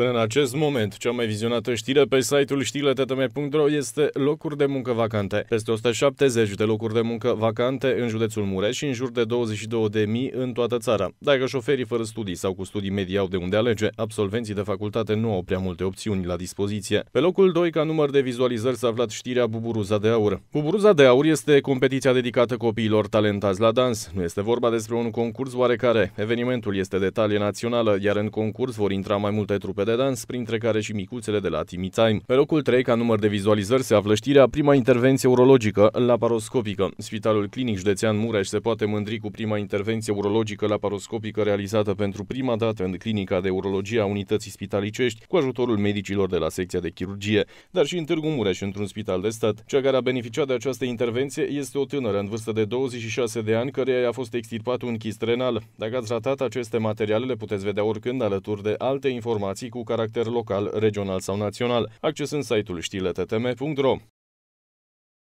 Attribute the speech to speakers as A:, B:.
A: Până în acest moment, cea mai vizionată știre pe site-ul știletetăme.ro este locuri de muncă vacante. Peste 170 de locuri de muncă vacante în județul Mureș și în jur de 22.000 în toată țara. Dacă șoferii fără studii sau cu studii medii au de unde alege, absolvenții de facultate nu au prea multe opțiuni la dispoziție. Pe locul 2, ca număr de vizualizări, s-a aflat știrea Buburuza de Aur. Buburuza de Aur este competiția dedicată copiilor talentați la dans. Nu este vorba despre un concurs oarecare. Evenimentul este de talie națională, iar în concurs vor intra mai multe trupe de de dans, printre care și micuțele de la Timițaim. Pe locul 3, ca număr de vizualizări, se află știrea prima intervenție urologică laparoscopică. Spitalul Clinic Județean Mureș se poate mândri cu prima intervenție urologică laparoscopică realizată pentru prima dată în clinica de urologie a unității spitalicești cu ajutorul medicilor de la secția de chirurgie, dar și în Târgu Mureș, într-un spital de stat. Cea care a beneficiat de această intervenție este o tânără în vârstă de 26 de ani, care i-a fost extirpat un chist renal. Dacă ați ratat aceste materiale, le puteți vedea oricând alături de alte informații cu cu caracter local, regional sau național, accesând site-ul știle.ttm.ro.